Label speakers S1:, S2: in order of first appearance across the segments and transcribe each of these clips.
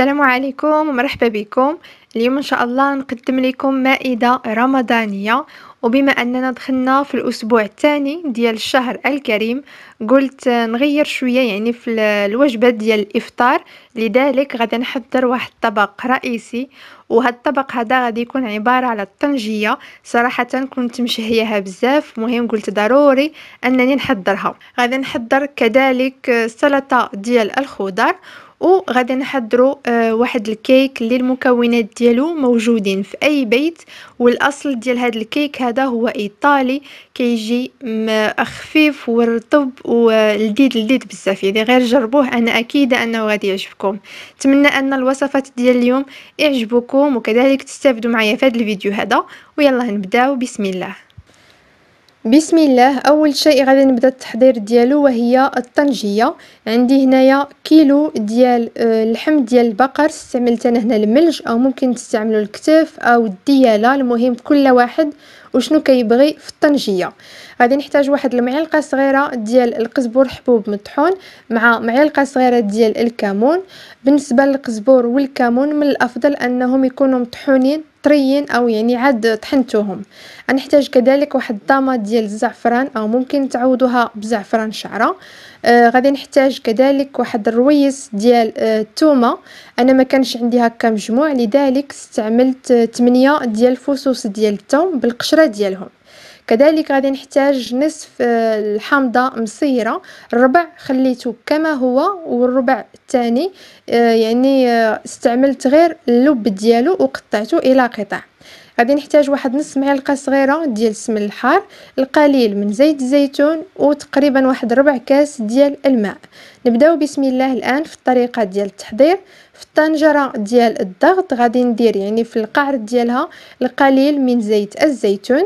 S1: السلام عليكم ومرحبا بكم اليوم ان شاء الله نقدم لكم مائدة رمضانية وبما اننا دخلنا في الاسبوع الثاني ديال الشهر الكريم قلت نغير شوية يعني في الوجبة ديال الافطار لذلك غادي نحضر واحد الطبق رئيسي وهذا الطبق هذا غادي يكون عبارة على الطنجية صراحة كنت مشهيها بزاف مهم قلت ضروري انني نحضرها غادي نحضر كذلك سلطة ديال الخضر وغادي نحضروا آه، واحد الكيك اللي المكونات ديالو موجودين في اي بيت والاصل ديال هذا الكيك هذا هو ايطالي كيجي خفيف ورطب ولذيذ لذيذ بزاف يعني غير جربوه انا اكيده انه غادي يعجبكم نتمنى ان الوصفات ديال اليوم يعجبوكم وكذلك تستافدوا معايا في هذا الفيديو هذا ويلا نبداو بسم الله بسم الله اول شيء غادي نبدا التحضير ديالو وهي الطنجيه عندي هنايا كيلو ديال اللحم آه، ديال البقر استعملت انا هنا الملج او ممكن تستعملوا الكتف او الدياله المهم كل واحد وشنو كيبغي في الطنجيه غادي نحتاج واحد المعلقه صغيره ديال القزبور حبوب مطحون مع معلقه صغيره ديال الكمون بالنسبه للقزبور والكمون من الافضل انهم يكونوا مطحونين طريين او يعني عاد طحنتوهم غنحتاج كذلك واحد الضامه ديال الزعفران او ممكن تعوضوها بزعفران شعره آه غادي نحتاج كذلك واحد الرويس ديال الثومه آه انا ما كانش عندي هكا مجموع لذلك استعملت 8 آه، ديال الفصوص ديال الثوم بالقشره ديالهم كذلك غادي نحتاج نصف آه، الحامضه مصيرة الربع خليته كما هو والربع الثاني آه، يعني آه، استعملت غير اللب ديالو وقطعته الى قطع غادي نحتاج واحد نص معلقه صغيره ديال السمن الحار القليل من زيت الزيتون وتقريبا واحد ربع كاس ديال الماء نبداو بسم الله الان في الطريقه ديال التحضير في الطنجره ديال الضغط غادي ندير يعني في القعر ديالها القليل من زيت الزيتون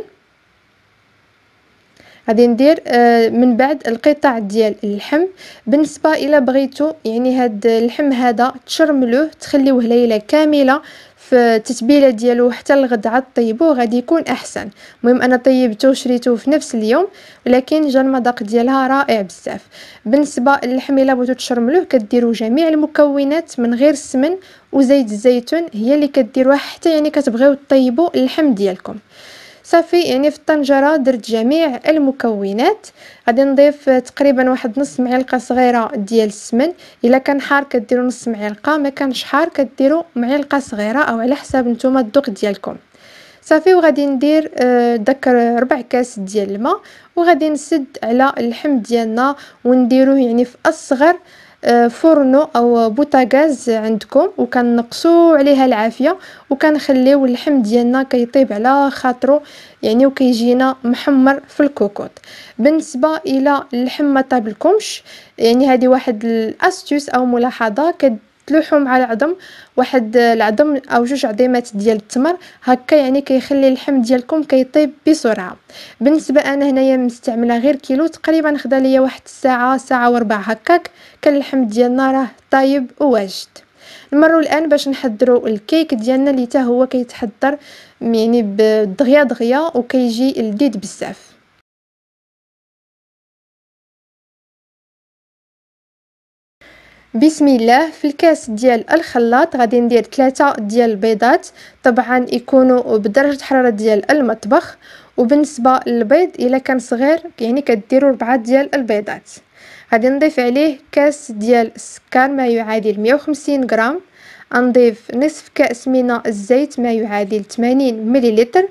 S1: غادي ندير آه، من بعد القطع ديال اللحم بالنسبه الا بغيتو يعني هاد اللحم هذا تشرملوه تخليوه ليله كامله في التتبيله ديالو حتى الغد عاد طيبوه غادي يكون احسن المهم انا طيبته وشريته في نفس اليوم ولكن جا المذاق ديالها رائع بزاف بالنسبه للحم الا بغيتو تشرملوه كديروا جميع المكونات من غير السمن وزيت الزيتون هي اللي كديروها حتى يعني كتبغيو طيبوا اللحم ديالكم صافي يعني في الطنجره درت جميع المكونات غادي نضيف تقريبا واحد نص معلقه صغيره ديال السمن الا كان حار كديروا نص معلقه ما كانش حار كديروا معلقه صغيره او على حساب نتوما الذوق ديالكم صافي وغادي ندير داك آه، ربع كاس ديال الماء وغادي نسد على اللحم ديالنا ونديروه يعني في اصغر آه، فرنو او بوتاغاز عندكم وكنقصوا عليها العافيه وكنخليو اللحم ديالنا كيطيب على خاطرو يعني وكيجينا محمر في الكوكوط بالنسبه الى اللحم ما طابلكمش يعني هذه واحد الاستوس او ملاحظه كد تلوحهم على العظم واحد العظم او جوج عظيمات ديال التمر هكا يعني كيخلي اللحم ديالكم كيطيب بسرعه بالنسبه انا هنايا مستعمله غير كيلو تقريبا خدا ليا واحد الساعه ساعه وربع هكاك كان اللحم ديالنا راه طايب وواجد نمروا الان باش نحضروا الكيك ديالنا اللي حتى هو كيتحضر يعني بدغيا دغيا وكيجي لذيذ بزاف بسم الله في الكاس ديال الخلاط غادي ندير ثلاثة ديال البيضات طبعا يكونوا بدرجة حرارة ديال المطبخ وبالنسبة للبيض الا كان صغير يعني كديروا ربعة ديال البيضات غادي نضيف عليه كاس ديال السكر ما يعادل 150 غرام نضيف نصف كأس من الزيت ما يعادل 80 مليلتر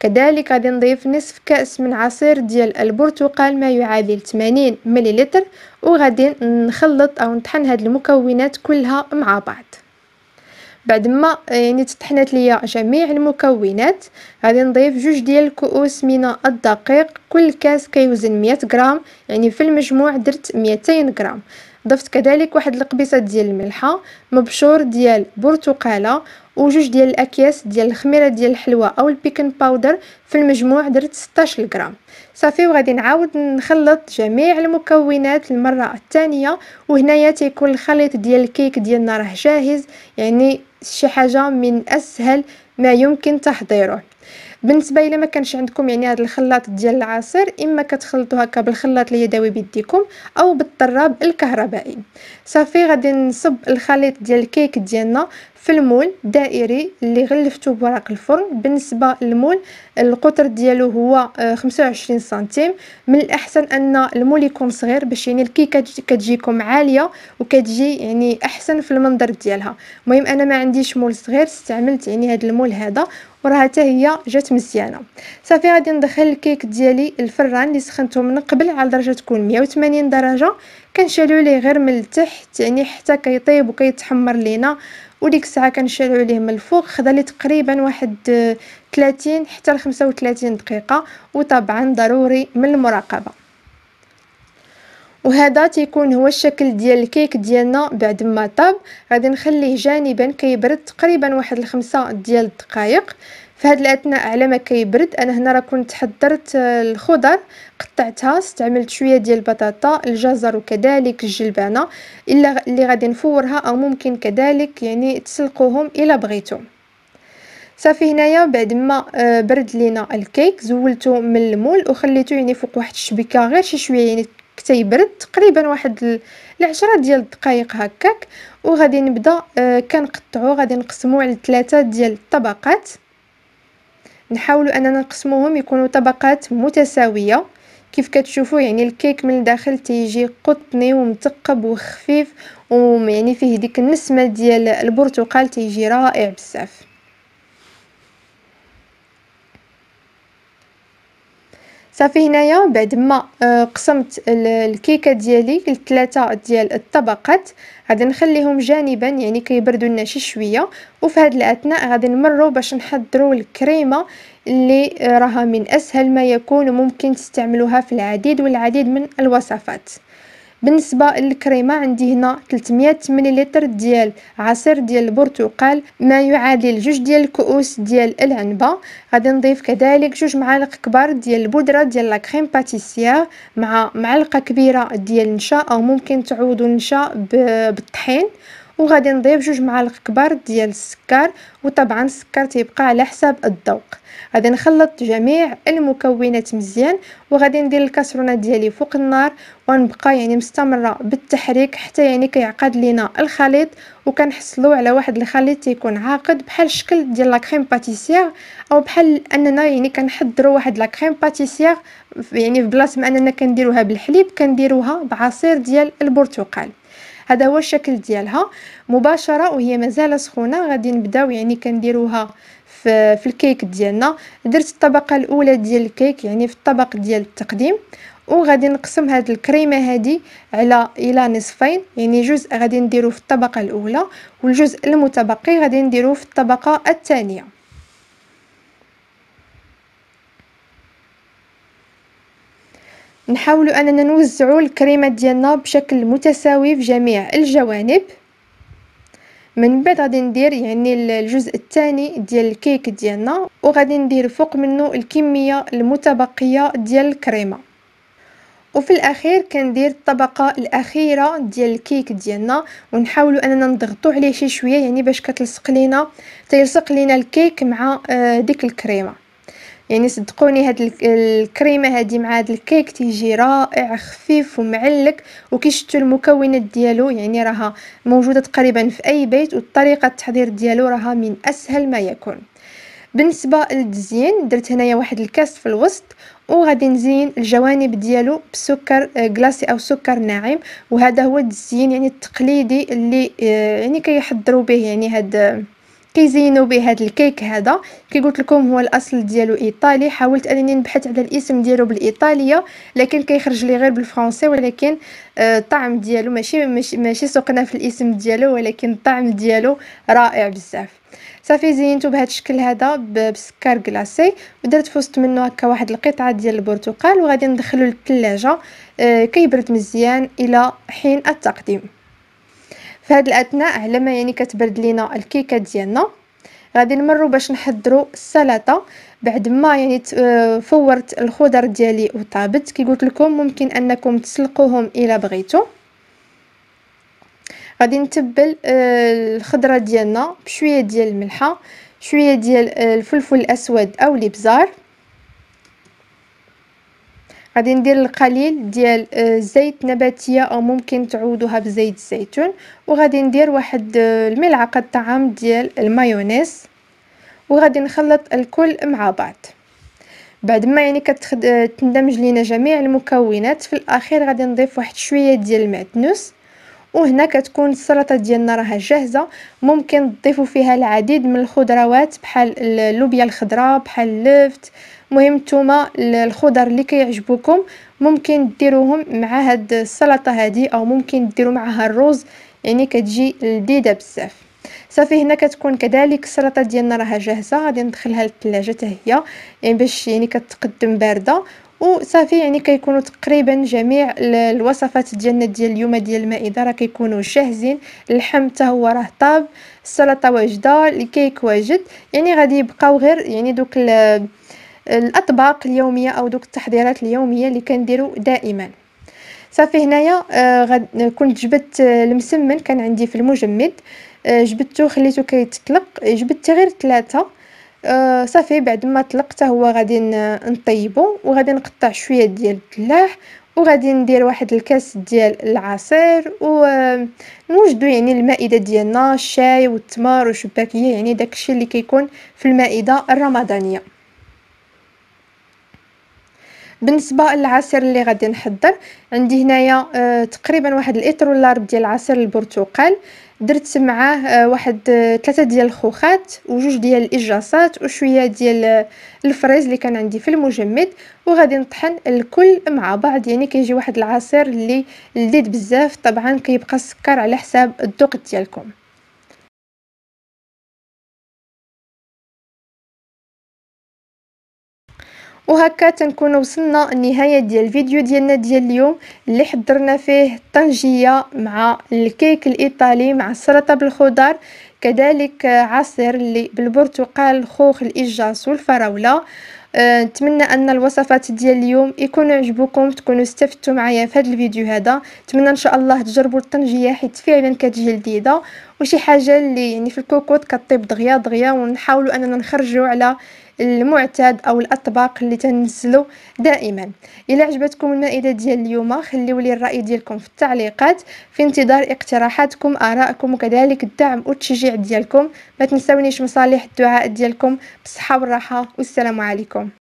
S1: كذلك غادي نضيف نصف كأس من عصير ديال البرتقال ما يعادل 80 مليلتر وغادي نخلط او نطحن هاد المكونات كلها مع بعض بعد ما يعني تطحنت ليا جميع المكونات غادي نضيف جوج ديال الكؤوس من الدقيق كل كاس كيوزن 100 غرام يعني في المجموع درت 200 غرام ضفت كذلك واحد القبيصه ديال الملحه مبشور ديال برتقاله وجوج ديال الاكياس ديال الخميره ديال الحلوى او البيكن باودر في المجموع درت 16 غرام صافي وغادي نعاود نخلط جميع المكونات المره الثانيه وهنايا تيكون الخليط ديال الكيك ديالنا راه جاهز يعني شي حاجه من اسهل ما يمكن تحضيره بالنسبه الا ما كانش عندكم يعني هذا الخلاط ديال العصير اما كتخلطوا هكا بالخلاط اليدوي بيديكم او بالطراب الكهربائي صافي غادي نصب الخليط ديال الكيك ديالنا في المول دائري اللي غلفتو بوراق الفرن بالنسبه للمول القطر ديالو هو 25 آه، سنتيم من الاحسن ان المول يكون صغير باش يعني الكيكه كتجيكم عاليه وكتجي يعني احسن في المنظر ديالها المهم انا ما عنديش مول صغير استعملت يعني هاد المول هذا وراها حتى هي جات مزيانه صافي غادي ندخل الكيك ديالي الفران اللي سخنته من قبل على درجه تكون 180 درجه كنشالو ليه غير من التحت يعني حتى كيطيب وكيتحمر لينا وديك الساعه كنشالو ليه من الفوق خدا لي تقريبا واحد 30 آه، حتى ل 35 دقيقه وطبعا ضروري من المراقبه وهذا تيكون هو الشكل ديال الكيك ديالنا بعد ما طاب غادي نخليه جانبا كيبرد تقريبا واحد الخمسة ديال الدقائق في هاد الاثناء على ما كيبرد انا هنا راه كنت حضرت آه، الخضر قطعتها استعملت شويه ديال البطاطا الجزر وكذلك الجلبانه الا اللي غادي نفورها او ممكن كذلك يعني تسلقوهم الا بغيتو صافي هنايا بعد ما آه، برد لينا الكيك زولته من المول وخليته يعني فوق واحد الشبكه غير شي شويه يعني كتبرد تقريبا واحد العشرة ديال الدقائق هكاك وغادي نبدا آه، كنقطعو غادي نقسمو على ثلاثه ديال الطبقات نحاولوا اننا نقسموهم يكونوا طبقات متساويه كيف كتشوفوا يعني الكيك من الداخل تيجي قطني ومثقب وخفيف ويعني فيه ديك النسمه ديال البرتقال تيجي رائع بزاف صافي هنايا بعد ما آه، قسمت الكيكه ديالي لثلاثه ديال الطبقات غادي نخليهم جانبا يعني كيبردوا لنا شي شويه وفي هذا الاثناء غادي نمروا باش نحضروا الكريمه اللي راها من اسهل ما يكون وممكن تستعملوها في العديد والعديد من الوصفات بالنسبه للكريمه عندي هنا 300 مليلتر ديال عصير ديال البرتقال ما يعادل جوج ديال الكؤوس ديال العنبه غادي نضيف كذلك جوج معالق كبار ديال البودره ديال لاكريم باتيسيير مع معلقه كبيره ديال النشا او ممكن تعوضوا النشا بالطحين وغادي نضيف جوج معالق كبار ديال السكر وطبعا السكر تيبقى على حساب الذوق غادي نخلط جميع المكونات مزيان وغادي ندير الكاسرونه ديالي فوق النار ونبقى يعني مستمره بالتحريك حتى يعني كيعقد لينا الخليط وكنحصلوا على واحد الخليط تيكون عاقد بحال الشكل ديال لاكريم باتيسير او بحال اننا يعني كنحضروا واحد لاكريم باتيسير يعني في بلاصه ما اننا كنديروها بالحليب كنديروها بعصير ديال البرتقال هذا هو الشكل ديالها مباشره وهي مازال سخونه غادي نبداو يعني كنديروها في, في الكيك ديالنا درت الطبقه الاولى ديال الكيك يعني في الطبق ديال التقديم وغادي نقسم هاد الكريمه هادي على الى نصفين يعني جزء غادي نديرو في الطبقه الاولى والجزء المتبقي غادي نديرو في الطبقه الثانيه نحاول اننا نوزع الكريمه ديالنا بشكل متساوي في جميع الجوانب من بعد غادي ندير يعني الجزء الثاني ديال الكيك ديالنا وغادي ندير فوق منه الكميه المتبقيه ديال الكريمه وفي الاخير كندير الطبقه الاخيره ديال الكيك ديالنا ونحاول اننا نضغطوا عليه شي شويه يعني باش كتلصق لينا تيلصق لينا الكيك مع آه، ديك الكريمه يعني صدقوني هاد الكريمه هادي مع هاد الكيك تيجي رائع خفيف ومعلك وكي المكونات ديالو يعني راها موجوده تقريبا في اي بيت والطريقه التحضير ديالو راها من اسهل ما يكون بالنسبه للتزيين درت هنايا واحد الكاس في الوسط وغادي نزين الجوانب ديالو بسكر آه، كلاصي او سكر ناعم وهذا هو التزيين يعني التقليدي اللي آه، يعني كيحضروا به يعني هاد آه، كيزينوا بهذا الكيك هذا كي قلت لكم هو الاصل ديالو ايطالي حاولت انني نبحث على الاسم ديالو بالايطاليه لكن كيخرج لي غير بالفرنسي ولكن آه، الطعم ديالو ماشي ماشي سوقنا في الاسم ديالو ولكن الطعم ديالو رائع بزاف صافي زينتو بهذا الشكل هذا بسكر كلاصي ودرت في وسط منه هكا واحد القطعه ديال البرتقال وغادي ندخلو للثلاجه آه، كيبرد مزيان الى حين التقديم في هذه الاثناء على ما يعني كتبرد لينا الكيكه ديالنا غادي نمروا باش نحضروا السلطه بعد ما يعني آه، فورت الخضر ديالي وطابت كي قلت لكم ممكن انكم تسلقوهم الا بغيتو غادي نتبل آه، الخضره ديالنا بشويه ديال الملحه شويه ديال آه، الفلفل الاسود او الابزار غادي ندير القليل ديال الزيت آه، نباتيه او ممكن تعوضوها بزيت الزيتون وغادي ندير واحد آه، الملعقه طعام ديال المايونيز وغادي نخلط الكل مع بعض بعد ما يعني كتخد... آه، تندمج لينا جميع المكونات في الاخير غادي نضيف واحد شويه ديال المعدنوس وهنا كتكون السلطه ديالنا راها جاهزه ممكن تضيفوا فيها العديد من الخضروات بحال اللوبيا الخضراء بحال اللفت مهم نتوما الخضر اللي كيعجبوكم ممكن ديروهم مع هاد السلطه هادي او ممكن ديروا معها الرز يعني كتجي لذيذه بزاف صافي هنا كتكون كذلك السلطه ديالنا راها جاهزه غادي ندخلها للثلاجه حتى هي يعني باش يعني كتقدم بارده وصافي يعني كيكونوا تقريبا جميع الوصفات ديالنا ديال اليوم ديال المائده راه كيكونوا جاهزين اللحم حتى هو راه طاب السلطه واجده الكيك واجد يعني غادي يبقاو غير يعني دوك الاطباق اليوميه او دوك التحضيرات اليوميه اللي كنديرو دائما صافي هنايا آه كنت جبت آه، المسمن كان عندي في المجمد آه جبدته خليته كيتطلق جبدت غير ثلاثه آه صافي بعد ما طلقته هو غادي نطيبه وغادي نقطع شويه ديال الدلاح وغادي ندير واحد الكاس ديال العصير ونوجدوا آه، يعني المائده ديالنا الشاي والتمر والشباكيه يعني داكشي اللي كيكون في المائده الرمضانيه بالنسبه للعصير اللي غادي نحضر عندي هنايا آه تقريبا واحد لتر ولا ربع ديال عصير البرتقال درت معاه آه واحد ثلاثه آه، ديال الخوخات وجوج ديال الاجاصات وشويه ديال آه، الفريز اللي كان عندي في المجمد وغادي نطحن الكل مع بعض يعني كيجي واحد العصير اللي لذيذ بزاف طبعا كيبقى السكر على حساب الذوق ديالكم وهكا تنكون وصلنا النهايه ديال الفيديو ديالنا ديال اليوم اللي حضرنا فيه طنجيه مع الكيك الايطالي مع السلطه بالخضر كذلك عصير اللي بالبرتقال الخوخ الاجاس والفراوله أه، نتمنى ان الوصفات ديال اليوم يكونوا عجبوكم تكونوا استفدتوا معايا في هذا الفيديو هذا نتمنى ان شاء الله تجربوا الطنجيه حيت فعلا كتجي لذيذه وشي حاجه اللي يعني في الكوكوط كطيب دغيا دغيا ونحاولوا اننا نخرجوا على المعتاد او الاطباق اللي تنزلو دائما الى عجبتكم المائده ديال اليوم خليو لي الراي ديالكم في التعليقات في انتظار اقتراحاتكم ارائكم وكذلك الدعم والتشجيع ديالكم ما تنساونيش مصالح الدعاء ديالكم بالصحه والراحه والسلام عليكم